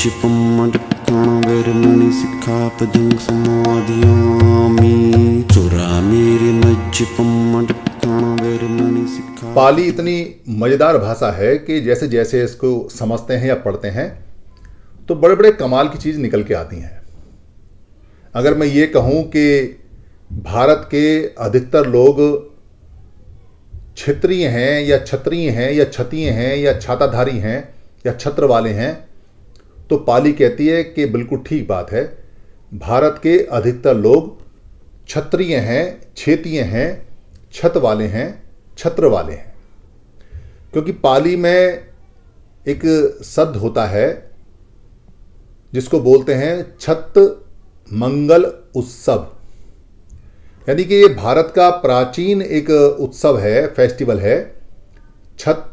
पाली इतनी मज़ेदार भाषा है कि जैसे जैसे इसको समझते हैं या पढ़ते हैं तो बड़े बड़े कमाल की चीज़ निकल के आती हैं अगर मैं ये कहूँ कि भारत के अधिकतर लोग क्षेत्रीय हैं या क्षत्रिय हैं या छतीय हैं या छाताधारी हैं या छत्र वाले हैं तो पाली कहती है कि बिल्कुल ठीक बात है भारत के अधिकतर लोग क्षत्रिय हैं क्षेत्रीय हैं छत वाले हैं छत्र वाले हैं क्योंकि पाली में एक शब्द होता है जिसको बोलते हैं छत मंगल उत्सव यानी कि ये भारत का प्राचीन एक उत्सव है फेस्टिवल है छत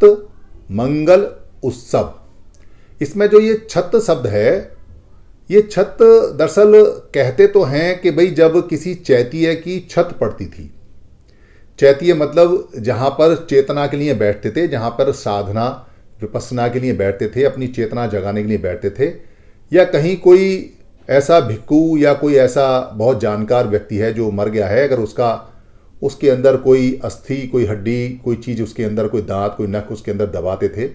मंगल उत्सव इसमें जो ये छत शब्द है ये छत दरअसल कहते तो हैं कि भाई जब किसी चैतीय की छत पड़ती थी चैतीय मतलब जहाँ पर चेतना के लिए बैठते थे जहाँ पर साधना विपसना के लिए बैठते थे अपनी चेतना जगाने के लिए बैठते थे या कहीं कोई ऐसा भिक्कू या कोई ऐसा बहुत जानकार व्यक्ति है जो मर गया है अगर उसका उसके अंदर कोई अस्थि कोई हड्डी कोई चीज़ उसके अंदर कोई दांत कोई नख उसके अंदर दबाते थे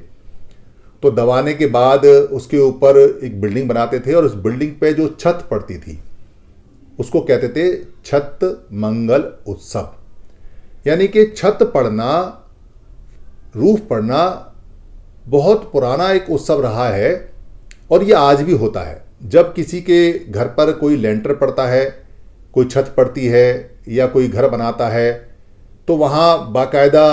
तो दबाने के बाद उसके ऊपर एक बिल्डिंग बनाते थे और उस बिल्डिंग पे जो छत पड़ती थी उसको कहते थे छत मंगल उत्सव यानी कि छत पड़ना रूफ पड़ना बहुत पुराना एक उत्सव रहा है और ये आज भी होता है जब किसी के घर पर कोई लेंटर पड़ता है कोई छत पड़ती है या कोई घर बनाता है तो वहाँ बाकायदा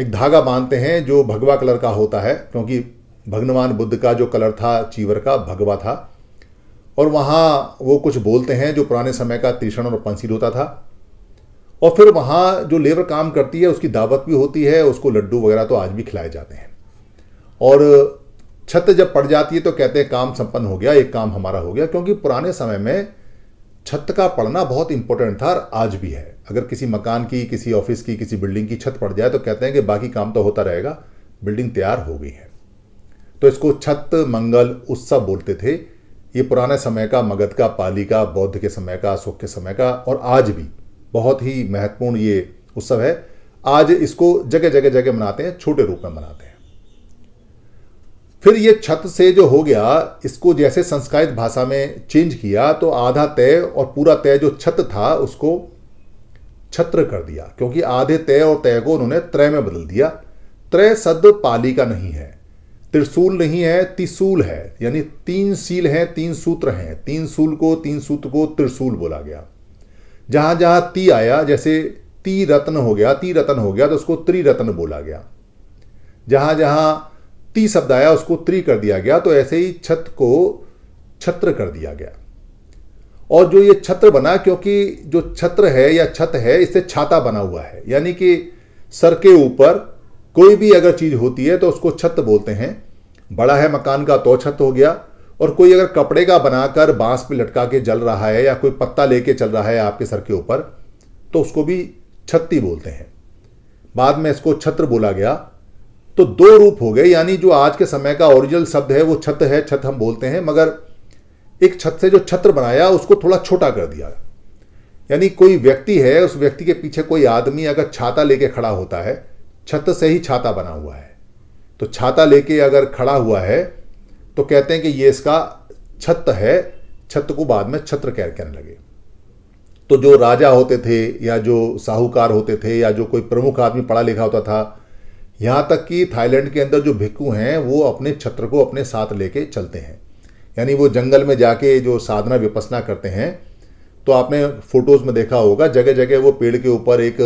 एक धागा बांधते हैं जो भगवा कलर का होता है क्योंकि भगवान बुद्ध का जो कलर था चीवर का भगवा था और वहाँ वो कुछ बोलते हैं जो पुराने समय का तीषण और पंसील होता था और फिर वहाँ जो लेबर काम करती है उसकी दावत भी होती है उसको लड्डू वगैरह तो आज भी खिलाए जाते हैं और छत जब पड़ जाती है तो कहते हैं काम संपन्न हो गया एक काम हमारा हो गया क्योंकि पुराने समय में छत का पड़ना बहुत इंपॉर्टेंट था और आज भी है अगर किसी मकान की किसी ऑफिस की किसी बिल्डिंग की छत पड़ जाए तो कहते हैं कि बाकी काम तो होता रहेगा बिल्डिंग तैयार हो गई है तो इसको छत मंगल उत्सव बोलते थे ये पुराने समय का मगध का पाली का बौद्ध के समय का अशोक के समय का और आज भी बहुत ही महत्वपूर्ण ये उत्सव है आज इसको जगह जगह जगह मनाते हैं छोटे रूप में मनाते हैं फिर ये छत से जो हो गया इसको जैसे संस्कृत भाषा में चेंज किया तो आधा तय और पूरा तय जो छत था उसको छत्र कर दिया क्योंकि आधे तय और तय को उन्होंने त्रय में बदल दिया त्रय शब्द पाली का नहीं है त्रिशूल नहीं है त्रिशूल है यानी तीन सील है तीन सूत्र हैं तीन सूल को तीन सूत्र को त्रिशूल बोला गया जहां जहां ती आया जैसे ती रत्न हो गया ती रत्न हो गया तो उसको त्रिरत्न बोला गया जहां जहां ती शब्द आया उसको त्रि कर दिया गया तो ऐसे ही छत को छत्र कर दिया गया और जो ये छत्र बना क्योंकि जो छत्र है या छत है इससे छाता बना हुआ है यानी कि सर के ऊपर कोई भी अगर चीज़ होती है तो उसको छत बोलते हैं बड़ा है मकान का तो छत हो गया और कोई अगर कपड़े का बनाकर बांस पे लटका के जल रहा है या कोई पत्ता लेके चल रहा है आपके सर के ऊपर तो उसको भी छत्ती बोलते हैं बाद में इसको छत्र बोला गया तो दो रूप हो गए यानी जो आज के समय का ओरिजिनल शब्द है वो छत है छत हम बोलते हैं मगर एक छत से जो छत्र बनाया उसको थोड़ा छोटा कर दिया यानी कोई व्यक्ति है उस व्यक्ति के पीछे कोई आदमी अगर छाता लेके खड़ा होता है छत से ही छाता बना हुआ है तो छाता लेके अगर खड़ा हुआ है तो कहते हैं कि ये इसका छत है छत को बाद में छत्र कह कहने लगे तो जो राजा होते थे या जो साहूकार होते थे या जो कोई प्रमुख आदमी पढ़ा लिखा होता था यहाँ तक कि थाईलैंड के अंदर जो भिक्कू हैं वो अपने छत्र को अपने साथ लेके चलते हैं यानी वो जंगल में जाके जो साधना विपसना करते हैं तो आपने फोटोज़ में देखा होगा जगह जगह वो पेड़ के ऊपर एक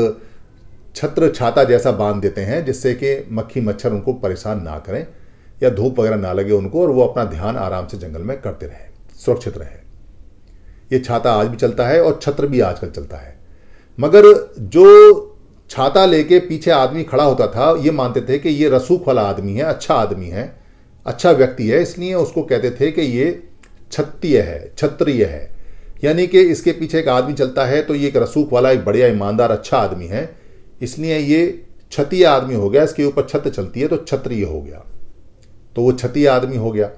छत्र छाता जैसा बांध देते हैं जिससे कि मक्खी मच्छर उनको परेशान ना करें या धूप वगैरह ना लगे उनको और वो अपना ध्यान आराम से जंगल में करते रहे सुरक्षित रहे ये छाता आज भी चलता है और छत्र भी आजकल चलता है मगर जो छाता लेके पीछे आदमी खड़ा होता था ये मानते थे कि ये रसूख वाला आदमी है अच्छा आदमी है अच्छा व्यक्ति है इसलिए उसको कहते थे कि ये छत्तीय है छत्रीय है यानी कि इसके पीछे एक आदमी चलता है तो ये एक रसूख वाला एक बढ़िया ईमानदार अच्छा आदमी है इसलिए ये छतीय आदमी हो गया इसके ऊपर छत चलती है तो छत्रिय हो गया तो वो छतीय आदमी हो गया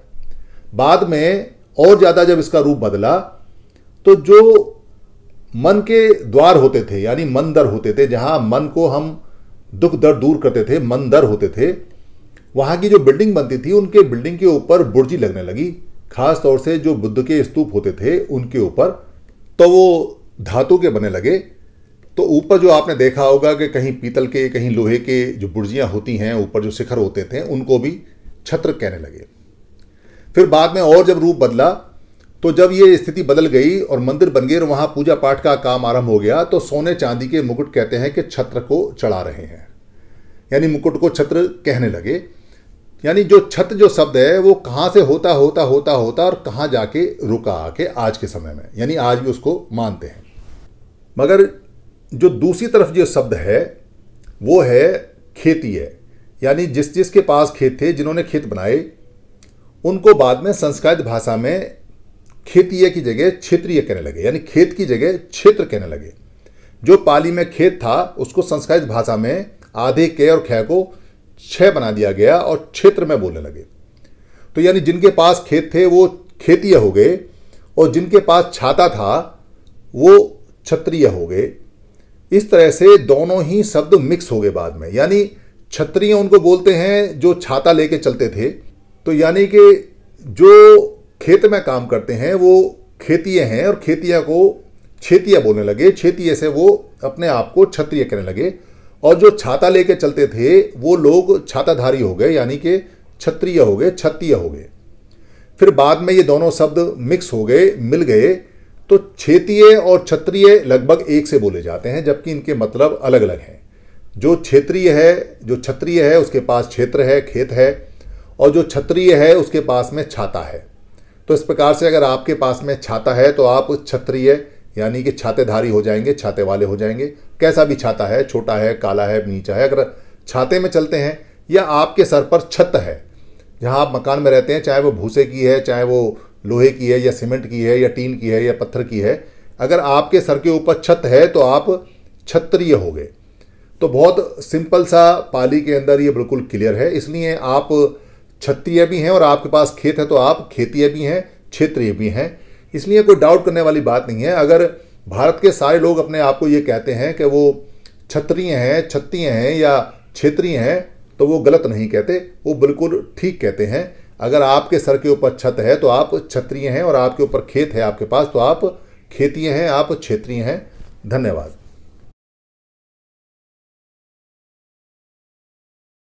बाद में और ज़्यादा जब इसका रूप बदला तो जो मन के द्वार होते थे यानी मंदर होते थे जहां मन को हम दुख दर्द दूर करते थे मंदर होते थे वहां की जो बिल्डिंग बनती थी उनके बिल्डिंग के ऊपर बुर्जी लगने लगी खास तौर से जो बुद्ध के स्तूप होते थे उनके ऊपर तो वो धातु के बने लगे तो ऊपर जो आपने देखा होगा कि कहीं पीतल के कहीं लोहे के जो बुर्जियाँ होती हैं ऊपर जो शिखर होते थे उनको भी छत्र कहने लगे फिर बाद में और जब रूप बदला तो जब ये स्थिति बदल गई और मंदिर बन गए और वहाँ पूजा पाठ का काम आरंभ हो गया तो सोने चांदी के मुकुट कहते हैं कि छत्र को चढ़ा रहे हैं यानी मुकुट को छत्र कहने लगे यानी जो छत जो शब्द है वो कहाँ से होता होता होता होता और कहाँ जाके रुका आके आज के समय में यानी आज भी उसको मानते हैं मगर जो दूसरी तरफ जो शब्द है वो है खेती है यानी जिस जिसके पास खेत थे जिन्होंने खेत बनाए उनको बाद में संस्कृत भाषा में खेतीय की जगह क्षेत्रीय कहने लगे यानी खेत की जगह क्षेत्र कहने लगे जो पाली में खेत था उसको संस्कृत भाषा में आधे के और खे को छः बना दिया गया और क्षेत्र में बोलने लगे तो यानी जिनके पास खेत थे वो खेतीय हो गए और जिनके पास छाता था वो क्षत्रिय हो गए इस तरह से दोनों ही शब्द मिक्स हो गए बाद में यानी छत्रिय उनको बोलते हैं जो छाता लेके चलते थे तो यानी कि जो खेत में काम करते हैं वो खेतीय हैं और खेतिया को छेतिया बोलने लगे छेतिया से वो अपने आप को छत्रिय कहने लगे और जो छाता लेके चलते थे वो लोग छाताधारी हो गए यानी कि क्षत्रिय हो गए क्षत्रिय हो गए फिर बाद में ये दोनों शब्द मिक्स हो गए मिल गए तो क्षेत्रीय और क्षत्रिय लगभग एक से बोले जाते हैं जबकि इनके मतलब अलग अलग हैं जो क्षेत्रीय है जो क्षत्रिय है उसके पास क्षेत्र है खेत है और जो क्षत्रिय है उसके पास में छाता है तो इस प्रकार से अगर आपके पास में छाता है तो आप क्षत्रिय यानी कि छातेधारी हो जाएंगे छाते वाले हो जाएंगे कैसा भी छाता है छोटा है काला है नीचा है अगर छाते में चलते हैं या आपके सर पर छत है जहाँ आप मकान में रहते हैं चाहे वो भूसे की है चाहे वो लोहे की है या सीमेंट की है या टीन की है या पत्थर की है अगर आपके सर के ऊपर छत है तो आप छत्रिय हो गए तो बहुत सिंपल सा पाली के अंदर ये बिल्कुल क्लियर है इसलिए आप क्षत्रिय भी हैं और आपके पास खेत है तो आप खेतीय भी हैं क्षेत्रीय भी हैं इसलिए कोई डाउट करने वाली बात नहीं है अगर भारत के सारे लोग अपने आप को ये कहते हैं कि वो क्षत्रिय हैं क्षत्रिय हैं या क्षेत्रीय हैं तो वो गलत नहीं कहते वो बिल्कुल ठीक कहते हैं अगर आपके सर के ऊपर छत है तो आप क्षत्रिय हैं और आपके ऊपर खेत है आपके पास तो आप खेतीय हैं आप क्षेत्रीय हैं धन्यवाद